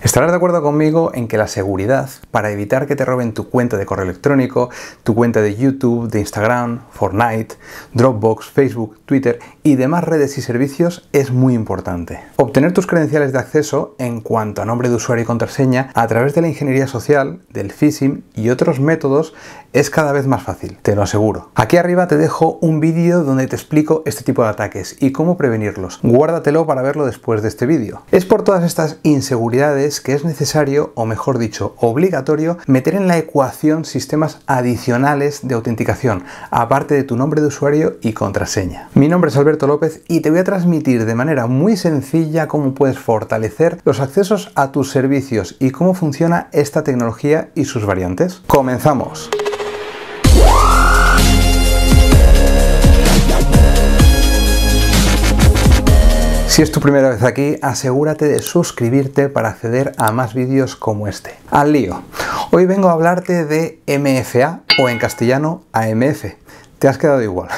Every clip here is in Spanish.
Estarás de acuerdo conmigo en que la seguridad, para evitar que te roben tu cuenta de correo electrónico, tu cuenta de YouTube, de Instagram, Fortnite, Dropbox, Facebook, Twitter y demás redes y servicios, es muy importante. Obtener tus credenciales de acceso en cuanto a nombre de usuario y contraseña a través de la ingeniería social, del phishing y otros métodos es cada vez más fácil, te lo aseguro. Aquí arriba te dejo un vídeo donde te explico este tipo de ataques y cómo prevenirlos. Guárdatelo para verlo después de este vídeo. Es por todas estas inseguridades es que es necesario, o mejor dicho, obligatorio, meter en la ecuación sistemas adicionales de autenticación, aparte de tu nombre de usuario y contraseña. Mi nombre es Alberto López y te voy a transmitir de manera muy sencilla cómo puedes fortalecer los accesos a tus servicios y cómo funciona esta tecnología y sus variantes. ¡Comenzamos! Si es tu primera vez aquí, asegúrate de suscribirte para acceder a más vídeos como este. Al lío. Hoy vengo a hablarte de MFA o en castellano AMF. Te has quedado igual.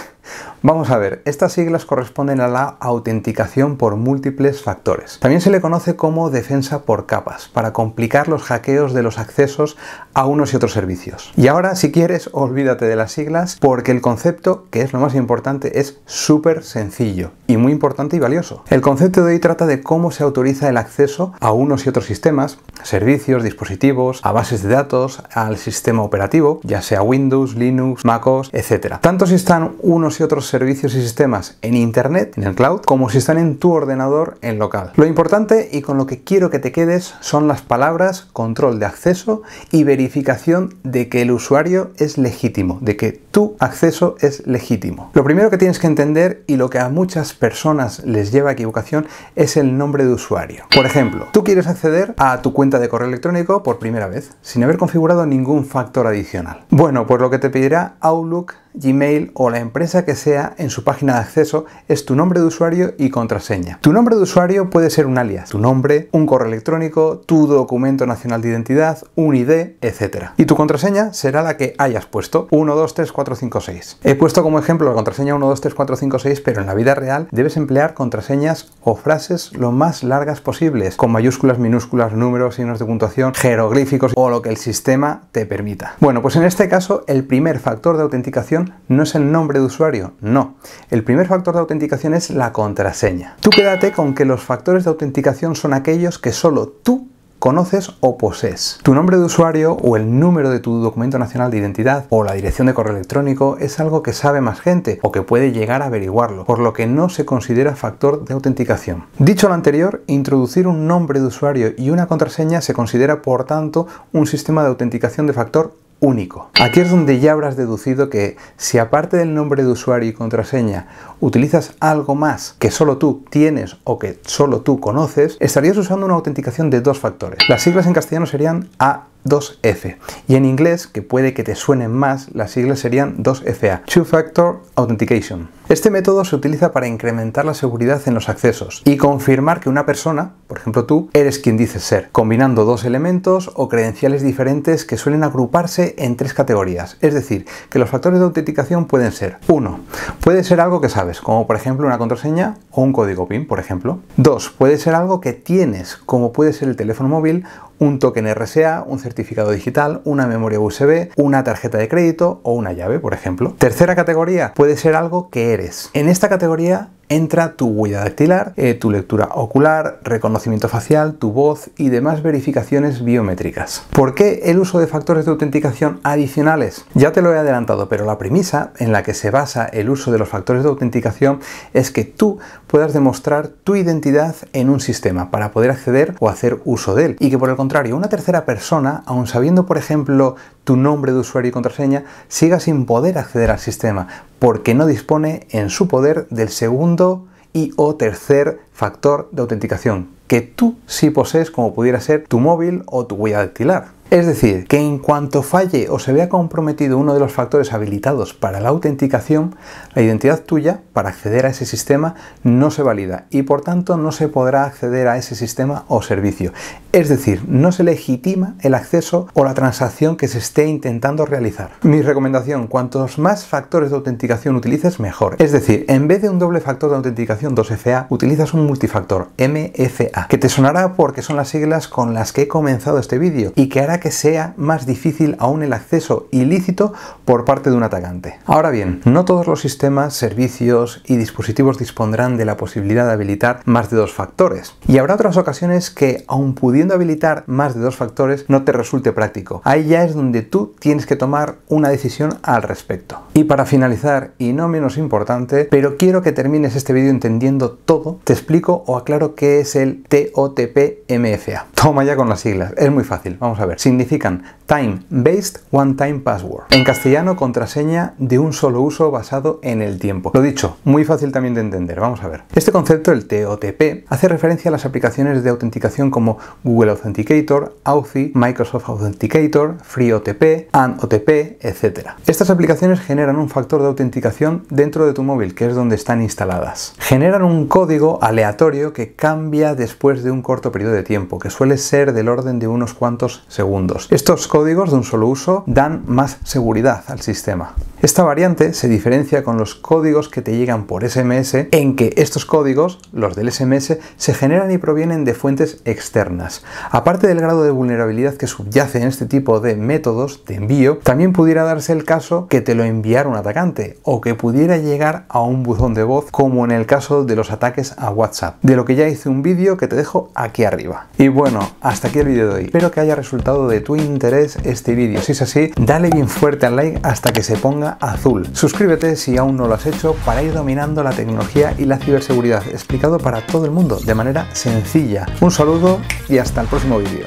Vamos a ver, estas siglas corresponden a la autenticación por múltiples factores. También se le conoce como defensa por capas, para complicar los hackeos de los accesos a unos y otros servicios. Y ahora, si quieres, olvídate de las siglas, porque el concepto, que es lo más importante, es súper sencillo y muy importante y valioso. El concepto de hoy trata de cómo se autoriza el acceso a unos y otros sistemas, servicios, dispositivos, a bases de datos, al sistema operativo, ya sea Windows, Linux, MacOS, etc. Tanto si están unos y otros servicios y sistemas en Internet, en el cloud, como si están en tu ordenador en local. Lo importante y con lo que quiero que te quedes son las palabras control de acceso y verificación de que el usuario es legítimo, de que tu acceso es legítimo. Lo primero que tienes que entender y lo que a muchas personas les lleva a equivocación es el nombre de usuario. Por ejemplo, tú quieres acceder a tu cuenta de correo electrónico por primera vez, sin haber configurado ningún factor adicional. Bueno, pues lo que te pedirá Outlook, Gmail o la empresa que sea en su página de acceso es tu nombre de usuario y contraseña. Tu nombre de usuario puede ser un alias, tu nombre, un correo electrónico, tu documento nacional de identidad, un ID, etc. Y tu contraseña será la que hayas puesto 123456. He puesto como ejemplo la contraseña 123456, pero en la vida real debes emplear contraseñas o frases lo más largas posibles, con mayúsculas, minúsculas, números, signos de puntuación, jeroglíficos o lo que el sistema te permita. Bueno, pues en este caso el primer factor de autenticación no es el nombre de usuario, no. El primer factor de autenticación es la contraseña. Tú quédate con que los factores de autenticación son aquellos que solo tú conoces o posees. Tu nombre de usuario o el número de tu documento nacional de identidad o la dirección de correo electrónico es algo que sabe más gente o que puede llegar a averiguarlo, por lo que no se considera factor de autenticación. Dicho lo anterior, introducir un nombre de usuario y una contraseña se considera por tanto un sistema de autenticación de factor único. Aquí es donde ya habrás deducido que si aparte del nombre de usuario y contraseña utilizas algo más que solo tú tienes o que solo tú conoces, estarías usando una autenticación de dos factores. Las siglas en castellano serían A 2F. Y en inglés, que puede que te suenen más, las siglas serían 2FA, Two Factor Authentication. Este método se utiliza para incrementar la seguridad en los accesos y confirmar que una persona, por ejemplo tú, eres quien dices ser, combinando dos elementos o credenciales diferentes que suelen agruparse en tres categorías. Es decir, que los factores de autenticación pueden ser 1. Puede ser algo que sabes, como por ejemplo una contraseña o un código PIN, por ejemplo. 2. Puede ser algo que tienes, como puede ser el teléfono móvil un token RSA, un certificado digital, una memoria USB, una tarjeta de crédito o una llave, por ejemplo. Tercera categoría puede ser algo que eres. En esta categoría entra tu huella dactilar, eh, tu lectura ocular, reconocimiento facial, tu voz y demás verificaciones biométricas. ¿Por qué el uso de factores de autenticación adicionales? Ya te lo he adelantado, pero la premisa en la que se basa el uso de los factores de autenticación es que tú puedas demostrar tu identidad en un sistema para poder acceder o hacer uso de él y que por el contrario una tercera persona, aun sabiendo por ejemplo tu nombre de usuario y contraseña, siga sin poder acceder al sistema, porque no dispone en su poder del segundo y o tercer factor de autenticación, que tú sí posees como pudiera ser tu móvil o tu huella dactilar. Es decir, que en cuanto falle o se vea comprometido uno de los factores habilitados para la autenticación, la identidad tuya para acceder a ese sistema no se valida y por tanto no se podrá acceder a ese sistema o servicio. Es decir, no se legitima el acceso o la transacción que se esté intentando realizar. Mi recomendación, cuantos más factores de autenticación utilices, mejor. Es decir, en vez de un doble factor de autenticación 2FA, utilizas un multifactor MFA, que te sonará porque son las siglas con las que he comenzado este vídeo y que hará que sea más difícil aún el acceso ilícito por parte de un atacante. Ahora bien, no todos los sistemas, servicios y dispositivos dispondrán de la posibilidad de habilitar más de dos factores. Y habrá otras ocasiones que, aún pudiendo habilitar más de dos factores no te resulte práctico. Ahí ya es donde tú tienes que tomar una decisión al respecto. Y para finalizar, y no menos importante, pero quiero que termines este vídeo entendiendo todo, te explico o aclaro qué es el TOTP MFA. Toma ya con las siglas, es muy fácil, vamos a ver. Significan Time Based One Time Password. En castellano, contraseña de un solo uso basado en el tiempo. Lo dicho, muy fácil también de entender. Vamos a ver. Este concepto, el TOTP, hace referencia a las aplicaciones de autenticación como Google Authenticator, Authy, Microsoft Authenticator, FreeOTP, ANOTP, etc. Estas aplicaciones generan un factor de autenticación dentro de tu móvil, que es donde están instaladas. Generan un código aleatorio que cambia después de un corto periodo de tiempo, que suele ser del orden de unos cuantos segundos. Estos códigos códigos de un solo uso dan más seguridad al sistema. Esta variante se diferencia con los códigos que te llegan por SMS en que estos códigos, los del SMS, se generan y provienen de fuentes externas. Aparte del grado de vulnerabilidad que subyace en este tipo de métodos de envío, también pudiera darse el caso que te lo enviara un atacante o que pudiera llegar a un buzón de voz como en el caso de los ataques a WhatsApp, de lo que ya hice un vídeo que te dejo aquí arriba. Y bueno, hasta aquí el vídeo de hoy. Espero que haya resultado de tu interés este vídeo. Si es así, dale bien fuerte al like hasta que se ponga azul. Suscríbete si aún no lo has hecho para ir dominando la tecnología y la ciberseguridad explicado para todo el mundo de manera sencilla. Un saludo y hasta el próximo vídeo.